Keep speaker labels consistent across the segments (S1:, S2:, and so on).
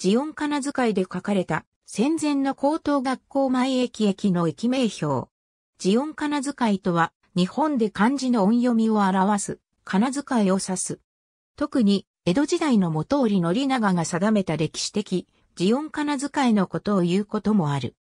S1: ジオン名遣いで書かれた戦前の高等学校前駅駅の駅名標。ジオン名遣いとは日本で漢字の音読みを表す名遣いを指す。特に江戸時代の元織宣長が定めた歴史的ジオン名遣いのことを言うこともある。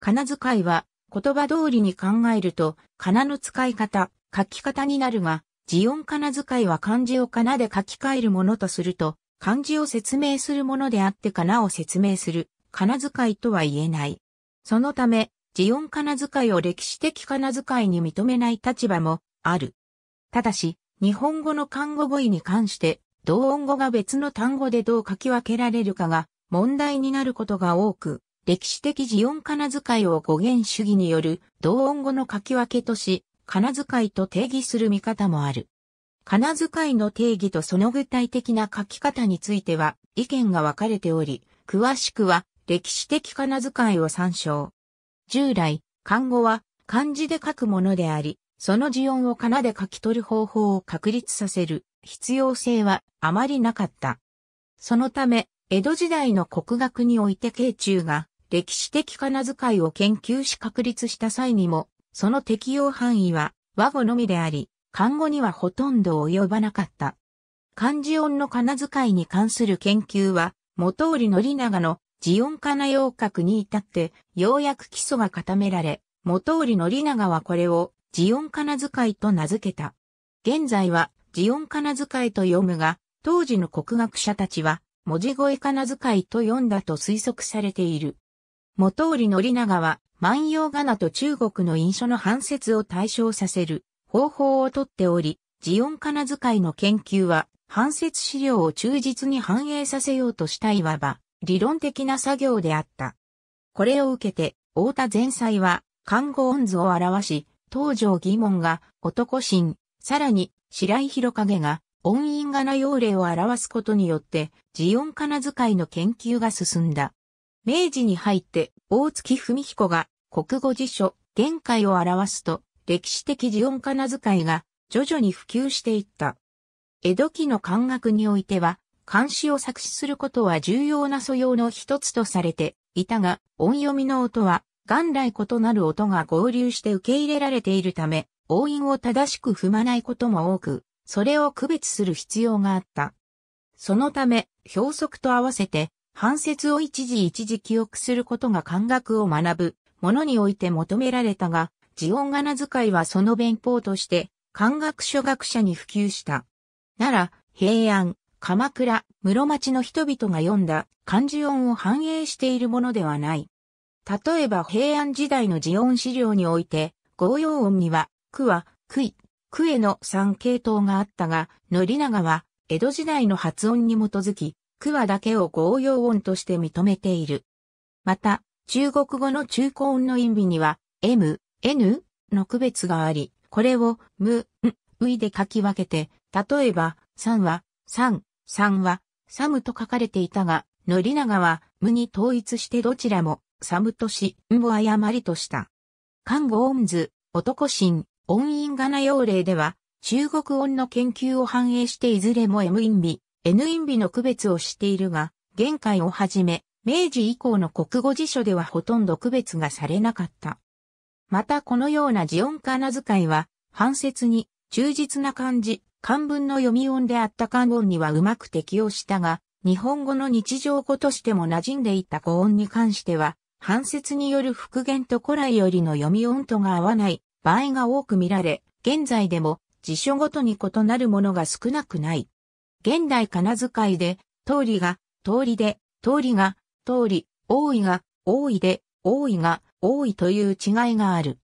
S1: 名遣いは言葉通りに考えると、名の使い方、書き方になるが、ジオン名遣いは漢字を名で書き換えるものとすると、漢字を説明するものであってかなを説明する、かな遣いとは言えない。そのため、ジオンかな遣いを歴史的かな遣いに認めない立場もある。ただし、日本語の漢語語彙に関して、同音語が別の単語でどう書き分けられるかが問題になることが多く、歴史的ジオンかな遣いを語源主義による同音語の書き分けとし、かな遣いと定義する見方もある。仮名遣いの定義とその具体的な書き方については意見が分かれており、詳しくは歴史的仮名遣いを参照。従来、漢語は漢字で書くものであり、その字音を仮名で書き取る方法を確立させる必要性はあまりなかった。そのため、江戸時代の国学において慶中が歴史的仮名遣いを研究し確立した際にも、その適用範囲は和語のみであり、漢語にはほとんど及ばなかった。漢字音の仮名遣いに関する研究は、元織宣長の字音仮名用格に至って、ようやく基礎が固められ、元織宣長はこれを字音仮名遣いと名付けた。現在は字音仮名遣いと読むが、当時の国学者たちは、文字声仮名遣いと読んだと推測されている。元織宣長は、万葉仮名と中国の印書の反説を対象させる方法をとっており、ジオンカナ遣いの研究は、反説資料を忠実に反映させようとしたいわば、理論的な作業であった。これを受けて、太田前妻は、看護音図を表し、東条疑問が男心、さらに白井広影が音韻がな用例を表すことによって、ジオンカナ遣いの研究が進んだ。明治に入って、大月文彦が国語辞書、限界を表すと、歴史的オ音仮名遣いが徐々に普及していった。江戸期の漢学においては、漢詩を作詞することは重要な素養の一つとされていたが、音読みの音は元来異なる音が合流して受け入れられているため、音韻を正しく踏まないことも多く、それを区別する必要があった。そのため、表則と合わせて、半節を一時一時記憶することが漢学を学ぶものにおいて求められたが、ジオン仮名遣いはその弁法として、漢学書学者に普及した。奈良、平安、鎌倉、室町の人々が読んだ漢字音を反映しているものではない。例えば平安時代の字音資料において、合用音には、区は、区い、区への3系統があったが、則長は、江戸時代の発音に基づき、区はだけを合用音として認めている。また、中国語の中古音の意味には、M、n の区別があり、これをむ、ん、ういで書き分けて、例えば、三は、三、三は、サムと書かれていたが、のりながは、無に統一してどちらも、サムとし、んを誤りとした。看護音図、男神、音韻がな要例では、中国音の研究を反映していずれも M 音美、N 音美の区別をしているが、玄海をはじめ、明治以降の国語辞書ではほとんど区別がされなかった。またこのような字音仮名遣いは、反説に忠実な漢字、漢文の読み音であった漢音にはうまく適応したが、日本語の日常語としても馴染んでいた語音に関しては、反説による復元と古来よりの読み音とが合わない場合が多く見られ、現在でも辞書ごとに異なるものが少なくない。現代仮名遣いで、通りが、通りで、通りが、通り、多いが、多いで、多いが、多いという違いがある。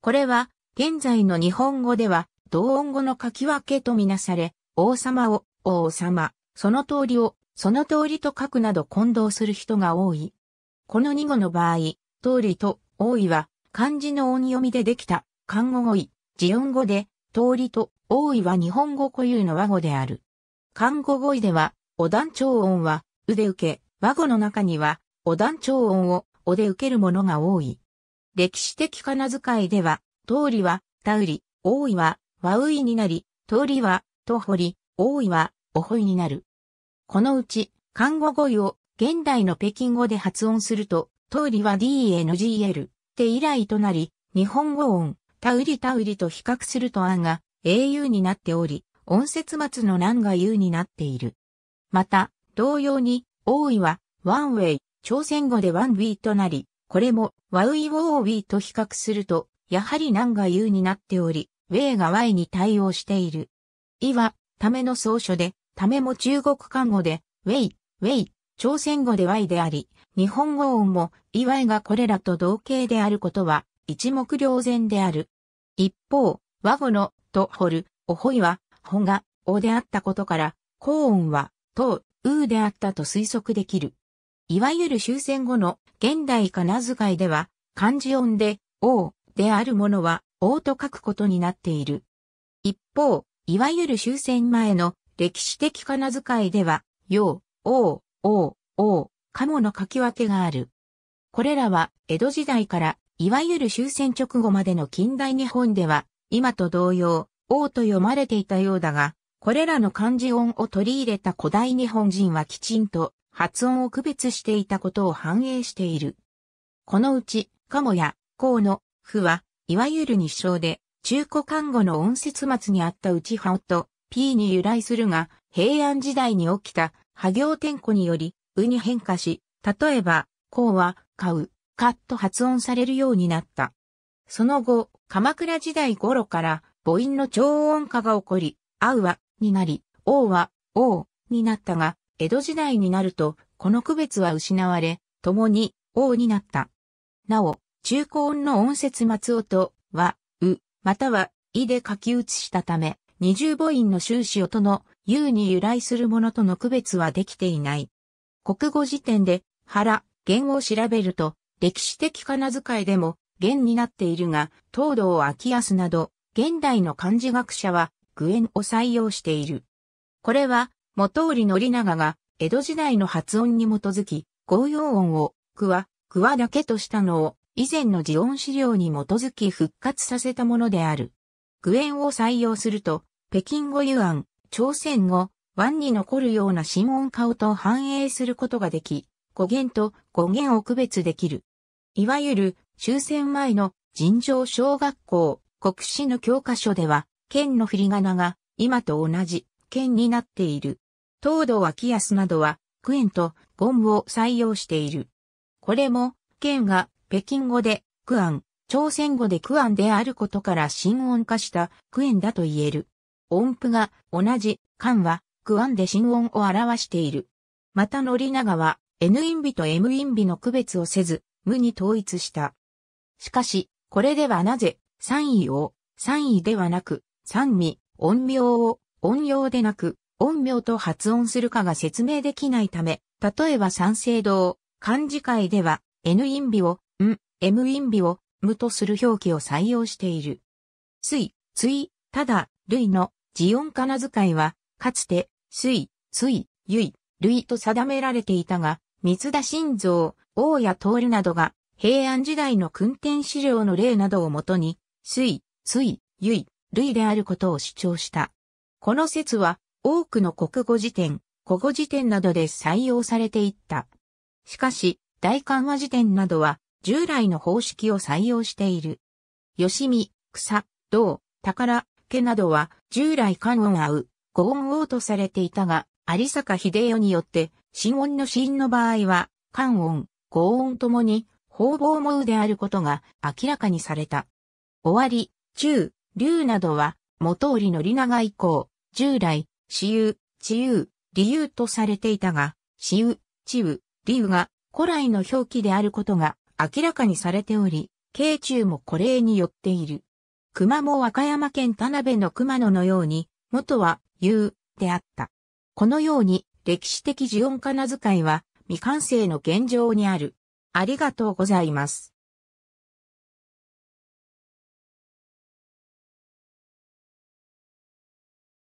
S1: これは、現在の日本語では、同音語の書き分けとみなされ、王様を、王様、その通りを、その通りと書くなど混同する人が多い。この2語の場合、通りと多いは、漢字の音読みでできた、漢語語彙、字音語で、通りと多いは日本語固有の和語である。漢語語彙では、お団長音は、うで受け、和語の中には、お団長音を、おで受けるものが多い。歴史的仮名遣いでは、通りは、たうり、大いは、わういになり、通りは、とほり、大いは、おほいになる。このうち、漢語語彙を現代の北京語で発音すると、通りは DNGL って以来となり、日本語音、たうりたうりと比較すると案が au になっており、音節末の難が u になっている。また、同様に、大いは、ワンウェイ、朝鮮語でワンウィーとなり、これも、ワウイウォーウィーと比較すると、やはり難が U になっており、ウェイが Y に対応している。イは、ための総書で、ためも中国漢語で、ウェイ、ウェイ、朝鮮語で Y であり、日本語音も、イワイがこれらと同型であることは、一目瞭然である。一方、和語の、と、掘る、おほいは、ほが、おであったことから、高音は、と、うであったと推測できる。いわゆる終戦後の現代仮名遣いでは、漢字音で、王であるものは、王と書くことになっている。一方、いわゆる終戦前の歴史的仮名遣いでは、陽、王、王、王、カモの書き分けがある。これらは、江戸時代から、いわゆる終戦直後までの近代日本では、今と同様、王と読まれていたようだが、これらの漢字音を取り入れた古代日本人はきちんと発音を区別していたことを反映している。このうち、かもや、こうの、ふは、いわゆる日照で、中古看護の音節末にあったうちはおと、p に由来するが、平安時代に起きた、波行天庫により、うに変化し、例えば、こうは、買う、かッと発音されるようになった。その後、鎌倉時代頃から、母音の超音化が起こり、あうは、になり、おうは、おう、になったが、江戸時代になると、この区別は失われ、共に王になった。なお、中高音の音節松尾とは、う、または、いで書き写したため、二重母音の終始音の、うに由来するものとの区別はできていない。国語辞典で、原、弦を調べると、歴史的仮名遣いでも、弦になっているが、東堂秋康など、現代の漢字学者は、具縁を採用している。これは、元織宣長が、江戸時代の発音に基づき、公用音を、くわ、くわだけとしたのを、以前の字音資料に基づき復活させたものである。グエンを採用すると、北京語ユアン、朝鮮語、湾に残るような新音化と反映することができ、語源と語源を区別できる。いわゆる終戦前の尋常小学校、国史の教科書では、県の振り仮名が今と同じ県になっている。東土脇安などは、クエンとゴムを採用している。これも、県が北京語でクアン、朝鮮語でクアンであることから新音化したクエンだと言える。音符が同じ、ンはクアンで新音を表している。またナ長は N インビと M インビの区別をせず、無に統一した。しかし、これではなぜ、三位を、三位ではなく、三味、音名を、音用でなく、音名と発音するかが説明できないため、例えば三聖堂、漢字界では、N インビを、ん、M インビを、むとする表記を採用している。水、水、ただ、類の、字音仮名遣いは、かつて、水、水、ゆい、類と定められていたが、三田新造、大谷るなどが、平安時代の訓典資料の例などをもとに、水、水、ゆい、類であることを主張した。この説は、多くの国語辞典、古語辞典などで採用されていった。しかし、大漢和辞典などは従来の方式を採用している。吉見、草、銅、宝、家などは従来漢音合う、古音王とされていたが、有坂秀代によって、新音の新の場合は、漢音、古音ともに、方々もうであることが明らかにされた。終わり、中、竜などは、元織の里長以降、従来、死有、治有、理由とされていたが、死有、治癒理由が古来の表記であることが明らかにされており、慶中もこれによっている。熊も和歌山県田辺の熊野のように、元は、うであった。このように、歴史的呪音仮名遣いは、未完成の現状にある。ありがとうございます。